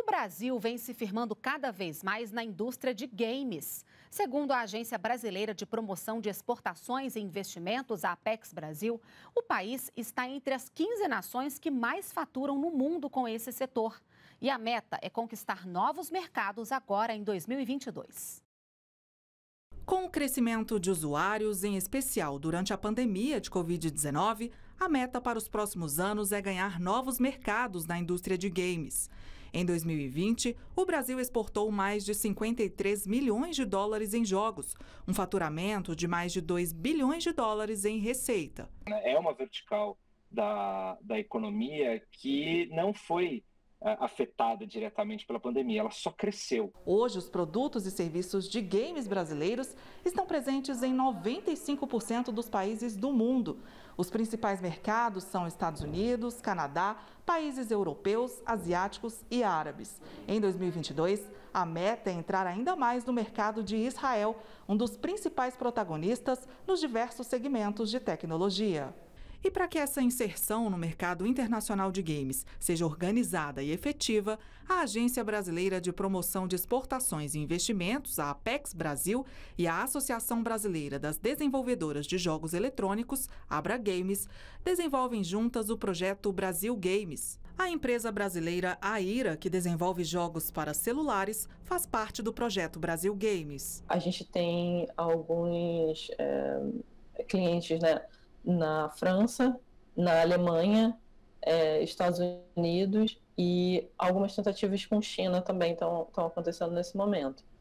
O Brasil vem se firmando cada vez mais na indústria de games. Segundo a Agência Brasileira de Promoção de Exportações e Investimentos, a Apex Brasil, o país está entre as 15 nações que mais faturam no mundo com esse setor. E a meta é conquistar novos mercados agora em 2022. Com o crescimento de usuários, em especial durante a pandemia de Covid-19, a meta para os próximos anos é ganhar novos mercados na indústria de games. Em 2020, o Brasil exportou mais de 53 milhões de dólares em jogos, um faturamento de mais de 2 bilhões de dólares em receita. É uma vertical da, da economia que não foi é, afetada diretamente pela pandemia, ela só cresceu. Hoje, os produtos e serviços de games brasileiros estão presentes em 95% dos países do mundo. Os principais mercados são Estados Unidos, Canadá, países europeus, asiáticos e árabes. Em 2022, a meta é entrar ainda mais no mercado de Israel, um dos principais protagonistas nos diversos segmentos de tecnologia. E para que essa inserção no mercado internacional de games seja organizada e efetiva, a Agência Brasileira de Promoção de Exportações e Investimentos, a Apex Brasil, e a Associação Brasileira das Desenvolvedoras de Jogos Eletrônicos, Abra Games, desenvolvem juntas o projeto Brasil Games. A empresa brasileira Aira, que desenvolve jogos para celulares, faz parte do projeto Brasil Games. A gente tem alguns é, clientes, né? na França, na Alemanha, é, Estados Unidos e algumas tentativas com China também estão acontecendo nesse momento.